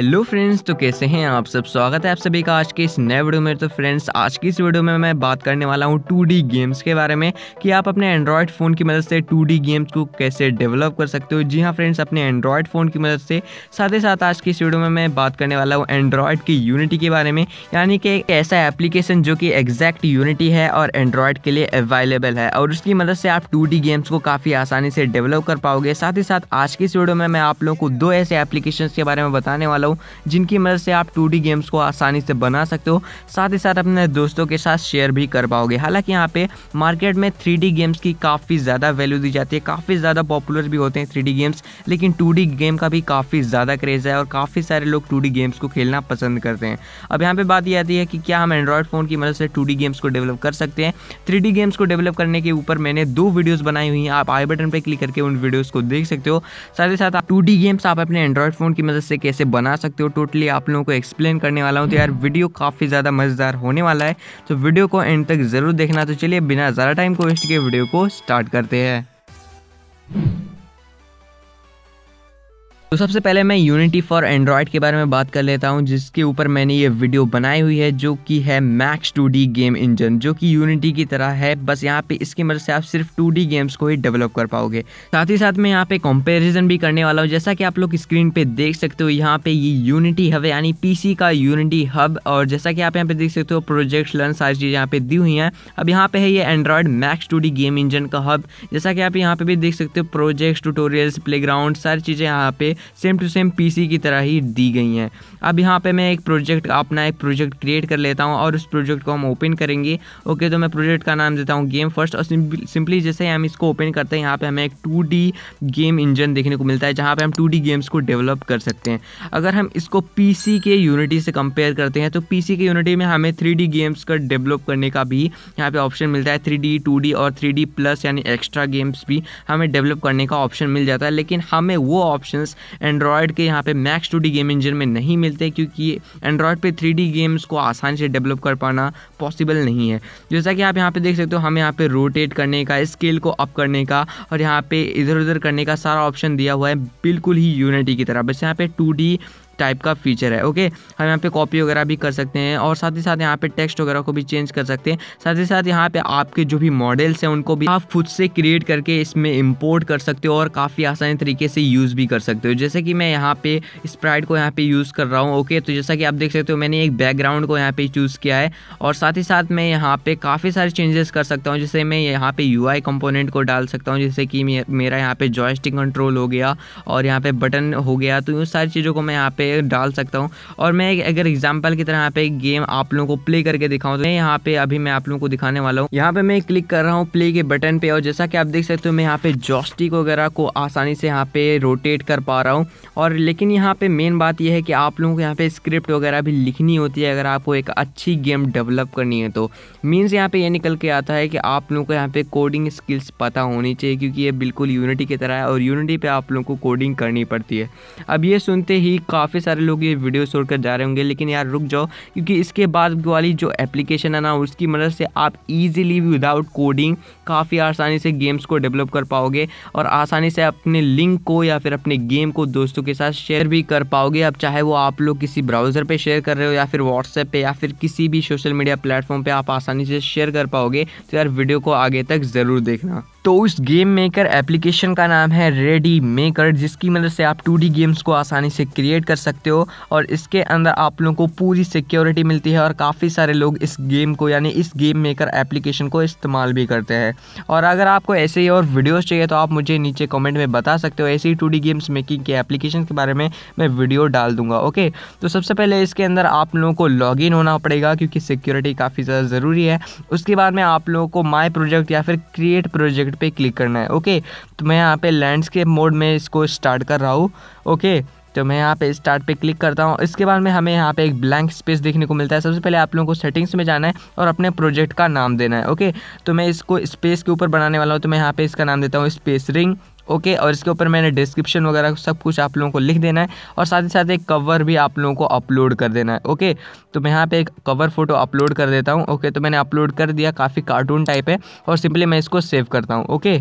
hello friends तो कैसे हैं आप सब स्वागत है आप सभी का आज के इस नए वीडियो में तो फ्रेंड्स आज की इस वीडियो में मैं बात करने वाला हूं 2D गेम्स के बारे में कि आप अपने एंड्रॉयड फ़ोन की मदद से 2D गेम्स को कैसे डेवलप कर सकते हो जी हां फ्रेंड्स अपने एंड्रॉयड फ़ोन की मदद से साथ ही साथ आज की इस वीडियो में मैं बात करने वाला हूँ एंड्रॉयड की यूनिटी के बारे में यानी कि एक ऐसा एप्लीकेशन जो कि एग्जैक्ट यूनिटी है और एंड्रॉयड के लिए अवेलेबल है और उसकी मदद से आप टू गेम्स को काफ़ी आसानी से डेवलप कर पाओगे साथ ही साथ आज की इस वीडियो में मैं आप लोगों को दो ऐसे एप्लीकेशन के बारे में बताने वाला वाला हूँ जिनकी मदद से आप टू गेम्स को आसानी से बना सकते हो साथ ही साथ अपने दोस्तों के साथ शेयर भी कर पाओगे हालांकि यहाँ पे मार्केट में थ्री गेम्स की काफ़ी ज़्यादा वैल्यू दी जाती है काफ़ी ज़्यादा पॉपुलर भी होते हैं थ्री गेम्स लेकिन टू गेम का भी काफ़ी ज़्यादा क्रेज़ है और काफ़ी सारे लोग टू गेम्स को खेलना पसंद करते हैं अब यहाँ पर बात यह आती है कि क्या हम एंड्रॉयड फ़ोन की मदद से टू गेम्स को डेवलप कर सकते हैं थ्री गेम्स को डेवलप करने के ऊपर मैंने दो वीडियोस बनाई हुई हैं आप आई बटन पर क्लिक करके उन वीडियोस को देख सकते हो साथ ही साथ आप टू गेम्स आप अपने एंड्रॉयड फ़ोन की मदद से कैसे बना बना सकते हो टोटली आप लोगों को एक्सप्लेन करने वाला हूँ तो यार वीडियो काफ़ी ज़्यादा मज़ेदार होने वाला है तो वीडियो को एंड तक ज़रूर देखना तो चलिए बिना ज़्यादा टाइम को वेस्ट किए वीडियो को स्टार्ट करते हैं तो सबसे पहले मैं यूनिटी फॉर एंड्रॉयड के बारे में बात कर लेता हूँ जिसके ऊपर मैंने ये वीडियो बनाई हुई है जो कि है मैक्स टू गेम इंजन जो कि यूनिटी की तरह है बस यहाँ पे इसकी मदद से आप सिर्फ टू गेम्स को ही डेवलप कर पाओगे साथ ही साथ मैं यहाँ पे कंपेरिजन भी करने वाला हूँ जैसा कि आप लोग स्क्रीन पे देख सकते हो यहाँ पे ये यूनिटी हब यानी पी का यूनिटी हब और जैसा कि आप यहाँ पे देख सकते हो प्रोजेक्ट लर्न सारी चीज़ें यहाँ पे दी हुई हैं अब यहाँ पे है ये Android max two game engine का हब जैसा कि आप यहाँ पे भी देख सकते हो प्रोजेक्ट्स टूटोरियल्स प्ले सारी चीज़ें यहाँ पे सेम टू सेम पीसी की तरह ही दी गई हैं अब यहाँ पे मैं एक प्रोजेक्ट अपना एक प्रोजेक्ट क्रिएट कर लेता हूँ और उस प्रोजेक्ट को हम ओपन करेंगे ओके तो मैं प्रोजेक्ट का नाम देता हूँ गेम फर्स्ट और सिंपली जैसे हम इसको ओपन करते हैं यहाँ पर हमें एक टू गेम इंजन देखने को मिलता है जहाँ पर हम टू गेम्स को डेवलप कर सकते हैं अगर हम इसको पी के यूनिटी से कंपेयर करते हैं तो पी के यूनिटी में हमें थ्री गेम्स का डेवलप करने का भी यहाँ पर ऑप्शन मिलता है थ्री डी टू डी और थ्री डी प्लस यानी एक्स्ट्रा गेम्स भी हमें डेवलप करने का ऑप्शन मिल जाता है लेकिन हमें वो ऑप्शंस एंड्रॉयड के यहाँ पे मैक्स टू गेम इंजन में नहीं मिलते क्योंकि एंड्रॉयड पे थ्री गेम्स को आसानी से डेवलप कर पाना पॉसिबल नहीं है जैसा कि आप यहाँ पे देख सकते हो हमें यहाँ पे रोटेट करने का स्केल को अप करने का और यहाँ पे इधर उधर करने का सारा ऑप्शन दिया हुआ है बिल्कुल ही यूनिटी की तरह बस यहाँ पे टू टाइप का फीचर है ओके हम यहाँ पे कॉपी वगैरह भी कर सकते हैं और साथ ही साथ यहाँ पे टेक्स्ट वगैरह को भी चेंज कर सकते हैं साथ ही साथ यहाँ पे आपके जो भी मॉडल्स हैं उनको भी आप खुद से क्रिएट करके इसमें इम्पोर्ट कर सकते हो और काफ़ी आसानी तरीके से यूज़ भी कर सकते हो जैसे कि मैं यहाँ पे स्प्राइट को यहाँ पे यूज़ कर रहा हूँ ओके तो जैसा कि आप देख सकते हो मैंने एक बैकग्राउंड को यहाँ पे चूज़ किया है और साथ ही साथ मैं यहाँ पे काफ़ी सारे चेंजेस कर सकता हूँ जैसे मैं यहाँ पे यू आई कंपोनेंट को डाल सकता हूँ जैसे कि मेरा यहाँ पे जॉयस्टिक कंट्रोल हो गया और यहाँ पे बटन हो गया तो उन सारी चीज़ों को मैं यहाँ पर पे डाल सकता हूँ और मैं अगर एग्जाम्पल की तरह यहाँ पे गेम आप लोगों को प्ले करके दिखाऊँ तो मैं यहाँ पे अभी मैं आप लोगों को दिखाने वाला हूँ यहाँ पे मैं क्लिक कर रहा हूँ प्ले के बटन पे और जैसा कि आप देख सकते हो मैं यहाँ पे जॉस्टिक वगैरह को आसानी से यहाँ पे रोटेट कर पा रहा हूँ और लेकिन यहाँ पे मेन बात यह है कि आप लोगों को यहाँ पे स्क्रिप्ट वगैरह भी लिखनी होती है अगर आपको एक अच्छी गेम डेवलप करनी है तो मीन्स यहाँ पे ये निकल के आता है कि आप लोगों को यहाँ पे कोडिंग स्किल्स पता होनी चाहिए क्योंकि ये बिल्कुल यूनिटी की तरह है और यूनिटी पर आप लोगों को कोडिंग करनी पड़ती है अब ये सुनते ही काफ़ी काफ़ी सारे लोग ये वीडियो छोड़कर जा रहे होंगे लेकिन यार रुक जाओ क्योंकि इसके बाद वाली जो एप्लीकेशन है ना उसकी मदद से आप ईजिली विदाउट कोडिंग काफ़ी आसानी से गेम्स को डेवलप कर पाओगे और आसानी से अपने लिंक को या फिर अपने गेम को दोस्तों के साथ शेयर भी कर पाओगे अब चाहे वो आप लोग किसी ब्राउज़र पर शेयर कर रहे हो या फिर व्हाट्सएप पर या फिर किसी भी सोशल मीडिया प्लेटफॉर्म पर आप आसानी से शेयर कर पाओगे तो यार वीडियो को आगे तक ज़रूर देखना तो उस गेम मेकर एप्लीकेशन का नाम है रेडी मेकर जिसकी मदद मतलब से आप टू गेम्स को आसानी से क्रिएट कर सकते हो और इसके अंदर आप लोगों को पूरी सिक्योरिटी मिलती है और काफ़ी सारे लोग इस गेम को यानी इस गेम मेकर एप्लीकेशन को इस्तेमाल भी करते हैं और अगर आपको ऐसे ही और वीडियोज़ चाहिए तो आप मुझे नीचे कॉमेंट में बता सकते हो ऐसे ही टू गेम्स मेकिंग के एप्लीकेशन के बारे में मैं वीडियो डाल दूंगा ओके तो सबसे पहले इसके अंदर आप लोगों को लॉग होना पड़ेगा क्योंकि सिक्योरिटी काफ़ी ज़्यादा ज़रूरी है उसके बाद में आप लोगों को माई प्रोजेक्ट या फिर क्रिएट प्रोजेक्ट एडिट पे क्लिक करना है ओके तो मैं यहाँ पे लैंडस्केप मोड में इसको स्टार्ट कर रहा हूँ ओके तो मैं यहाँ पे स्टार्ट पे क्लिक करता हूँ इसके बाद में हमें यहाँ पे एक ब्लैंक स्पेस देखने को मिलता है सबसे पहले आप लोगों को सेटिंग्स में जाना है और अपने प्रोजेक्ट का नाम देना है ओके तो मैं इसको स्पेस के ऊपर बनाने वाला हूँ तो मैं यहाँ पे इसका नाम देता हूँ स्पेस रिंग ओके okay, और इसके ऊपर मैंने डिस्क्रिप्शन वगैरह सब कुछ आप लोगों को लिख देना है और साथ ही साथ एक कवर भी आप लोगों को अपलोड कर देना है ओके okay, तो मैं यहाँ पे एक कवर फोटो अपलोड कर देता हूँ ओके okay, तो मैंने अपलोड कर दिया काफ़ी कार्टून टाइप है और सिंपली मैं इसको सेव करता हूँ ओके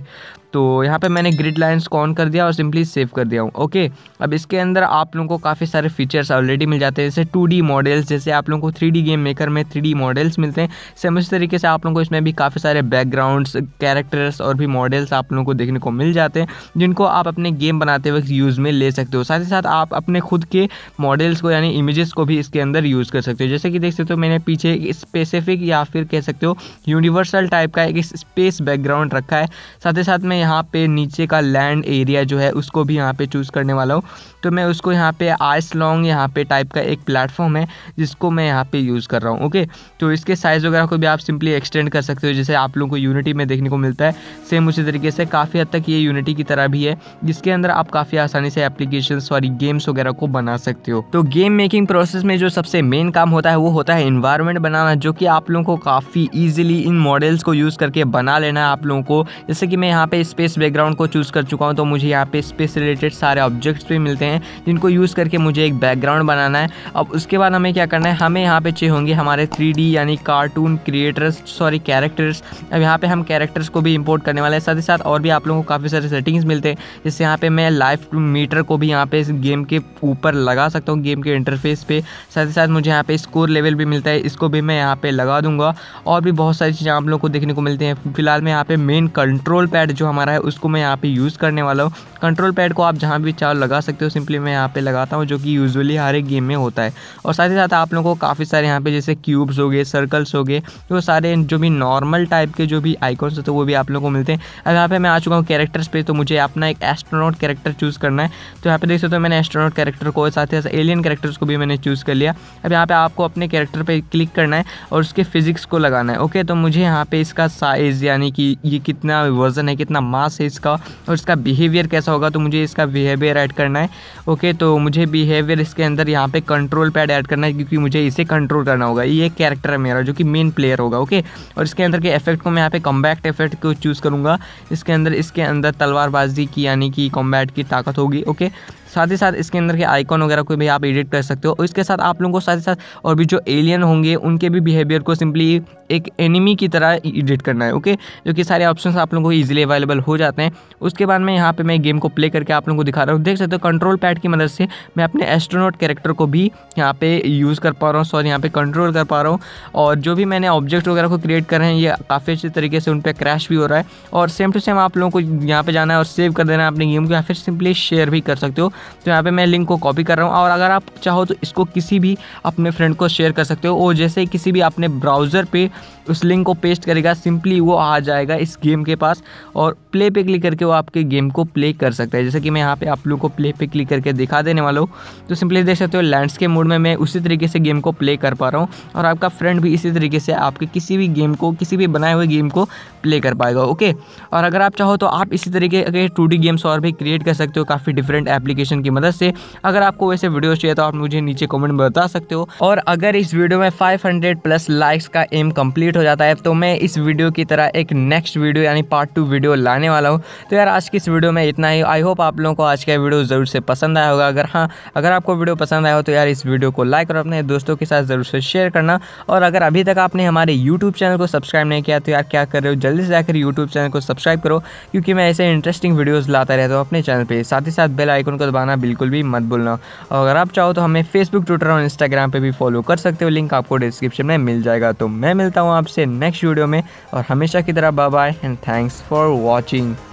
तो यहाँ पे मैंने ग्रिड लाइन्स को ऑन कर दिया और सिंपली सेव कर दिया हूँ ओके अब इसके अंदर आप लोगों को काफ़ी सारे फीचर्स ऑलरेडी मिल जाते हैं जैसे टू मॉडल्स जैसे आप लोगों को थ्री गेम मेकर में थ्री मॉडल्स मिलते हैं सेम उस तरीके से आप लोगों को इसमें भी काफ़ी सारे बैकग्राउंड्स कैरेक्टर्स और भी मॉडल्स आप लोगों को देखने को मिल जाते हैं जिनको आप अपने गेम बनाते वक्त यूज़ में ले सकते हो साथ ही साथ आप अपने खुद के मॉडल्स को यानी इमेजेस को भी इसके अंदर यूज़ कर सकते हो जैसे कि देख सकते हो मैंने पीछे स्पेसिफिक या फिर कह सकते हो यूनिवर्सल टाइप का एक स्पेस बैकग्राउंड रखा है साथ ही साथ मैं यहाँ पे नीचे का लैंड एरिया जो है उसको भी यहाँ पे चूज़ करने वाला हूँ तो मैं उसको यहाँ पे आइस लॉन्ग यहाँ पे टाइप का एक प्लेटफॉर्म है जिसको मैं यहाँ पे यूज़ कर रहा हूँ ओके तो इसके साइज़ वगैरह को भी आप सिंपली एक्सटेंड कर सकते हो जैसे आप लोगों को यूनिटी में देखने को मिलता है सेम उसी तरीके से काफ़ी हद तक ये यूनिटी की तरह भी है जिसके अंदर आप काफ़ी आसानी से एप्लीकेशन सॉरी गेम्स वगैरह को बना सकते हो तो गेम मेकिंग प्रोसेस में जो सबसे मेन काम होता है वो होता है इन्वायरमेंट बनाना जो कि आप लोगों को काफ़ी ईजिली इन मॉडल्स को यूज़ करके बना लेना है आप लोगों को जैसे कि मैं यहाँ पे इस स्पेस बैकग्राउंड को चूज़ कर चुका हूँ तो मुझे यहाँ पे स्पेस रिलेटेड सारे ऑब्जेक्ट्स भी मिलते हैं जिनको यूज़ करके मुझे एक बैकग्राउंड बनाना है अब उसके बाद हमें क्या करना है हमें यहाँ पे चाहिए होंगे हमारे थ्री यानी कार्टून क्रिएटर्स सॉरी कैरेक्टर्स अब यहाँ पर हम कैरेक्टर्स को भी इम्पोर्ट करने वाले हैं साथ ही साथ और भी आप लोगों को काफ़ी सारे सेटिंग्स मिलते हैं जिससे यहाँ पर मैं लाइफ मीटर को भी यहाँ पे गेम के ऊपर लगा सकता हूँ गेम के इंटरफेस पर साथ ही साथ मुझे यहाँ पर स्कोर लेवल भी मिलता है इसको भी मैं यहाँ पर लगा दूंगा और भी बहुत सारी चीज़ें आप लोग को देखने को मिलती हैं फिलहाल मैं यहाँ पे मेन कंट्रोल पैड जो हमारे हमारा है उसको मैं यहाँ पे यूज़ करने वाला हूँ कंट्रोल पैड को आप जहाँ भी चाहो लगा सकते हो सिंपली मैं यहाँ पे लगाता हूँ जो कि यूजुअली हर एक गेम में होता है और साथ ही साथ आप लोगों को काफ़ी सारे यहाँ पे जैसे क्यूब्स हो गए सर्कल्स हो गए वो सारे जो भी नॉर्मल टाइप के जो भी आइकॉन्स होते हैं वो भी आप लोगों को मिलते हैं अब यहाँ पे मैं आ चुका हूँ कैरेक्टर्स पर तो मुझे अपना एक एस्ट्रोनॉट कैरेक्टर चूज़ करना है तो यहाँ पर देख सकते हो मैंने एस्ट्रोनॉट कैरेक्टर को साथ ही साथ एलियन कैरेक्टर्स को भी मैंने चूज़ कर लिया अब यहाँ पर आपको अपने कैरेक्टर पर क्लिक करना है और उसके फिजिक्स को लगाना है ओके तो मुझे यहाँ पर इसका साइज़ यानी कि ये कितना वज़न है कितना मास है इसका और इसका बिहेवियर कैसा होगा तो मुझे इसका बिहेवियर ऐड करना है ओके तो मुझे बिहेवियर इसके अंदर यहाँ पे कंट्रोल पैड ऐड करना है क्योंकि मुझे इसे कंट्रोल करना होगा ये कैरेक्टर है मेरा जो कि मेन प्लेयर होगा ओके और इसके अंदर के इफेक्ट को मैं यहाँ पे कॉम्बैक्ट इफेक्ट को चूज़ करूँगा इसके अंदर इसके अंदर तलवारबाजी की यानी कि कॉम्बैट की ताकत होगी ओके साथ ही साथ इसके अंदर के आइकॉन वगैरह को भी आप एडिट कर सकते हो और इसके साथ आप लोगों को साथ ही साथ और भी जो एलियन होंगे उनके भी बिहेवियर को सिंपली एक एनिमी की तरह एडिट करना है ओके जो कि सारे ऑप्शन आप लोगों को ईजिली अवेलेबल हो जाते हैं उसके बाद में यहाँ पर मैं गेम को प्ले करके आप लोगों को दिखा रहा हूँ देख सकते हो कंट्रोल पैड की मदद से मैं अपने एस्ट्रोनोट कैरेक्टर को भी यहाँ पर यूज़ कर पा रहा हूँ सॉरी यहाँ पर कंट्रोल कर पा रहा हूँ और जो भी मैंने ऑब्जेक्ट वगैरह को क्रिएट कर रहे हैं ये काफ़ी अच्छे तरीके से उन पर क्रैश भी हो रहा है और सेम टू सेम आप लोगों को यहाँ पे जाना है और सेव कर देना है अपने गेम को या फिर सिंपली शेयर भी कर सकते हो तो यहाँ पे मैं लिंक को कॉपी कर रहा हूँ और अगर आप चाहो तो इसको किसी भी अपने फ्रेंड को शेयर कर सकते हो और जैसे किसी भी अपने ब्राउज़र पे उस लिंक को पेस्ट करेगा सिंपली वो आ जाएगा इस गेम के पास और प्ले पे क्लिक करके वो आपके गेम को प्ले कर सकता है जैसे कि मैं यहाँ पे आप लोगों को प्ले पे क्लिक करके दिखा देने वाला हूँ तो सिंपली देख सकते हो लैंडस्केप मोड में मैं उसी तरीके से गेम को प्ले कर पा रहा हूँ और आपका फ्रेंड भी इसी तरीके से आपके किसी भी गेम को किसी भी बनाए हुए गेम को प्ले कर पाएगा ओके और अगर आप चाहो तो आप इसी तरीके के टू गेम्स और भी क्रिएट कर सकते हो काफ़ी डिफरेंट एप्लीकेशन नोटिफिकेशन की मदद से अगर आपको वैसे वीडियो चाहिए तो आप मुझे नीचे कॉमेंट में बता सकते हो और अगर इस वीडियो में 500 प्लस लाइक्स का एम कंप्लीट हो जाता है तो मैं इस वीडियो की तरह एक नेक्स्ट वीडियो यानी पार्ट टू वीडियो लाने वाला हूँ तो यार आज की इस वीडियो में इतना ही आई होप आप लोगों को आज का वीडियो ज़रूर से पसंद आया होगा अगर हाँ अगर आपको वीडियो पसंद आया हो तो यार इस वीडियो को लाइक और अपने दोस्तों के साथ ज़रूर से शेयर करना और अगर अभी तक आपने हमारे यूट्यूब चैनल को सब्सक्राइब नहीं किया तो यार क्या कर रहे हो जल्दी से जाकर यूट्यूब चैनल को सब्सक्राइब करो क्योंकि मैं ऐसे इंटरेस्टिंग वीडियोज़ लाता रहता हूँ अपने चैनल पर साथ ही साथ बेल आइकन को दबा दबाना बिल्कुल भी मत भूलना और अगर आप चाहो तो हमें फेसबुक ट्विटर और इंस्टाग्राम पर भी फॉलो कर सकते हो लिंक आपको डिस्क्रिप्शन में मिल जाएगा तो मैं मिलता हूँ आपसे नेक्स्ट वीडियो में और हमेशा की तरह bye bye and thanks for watching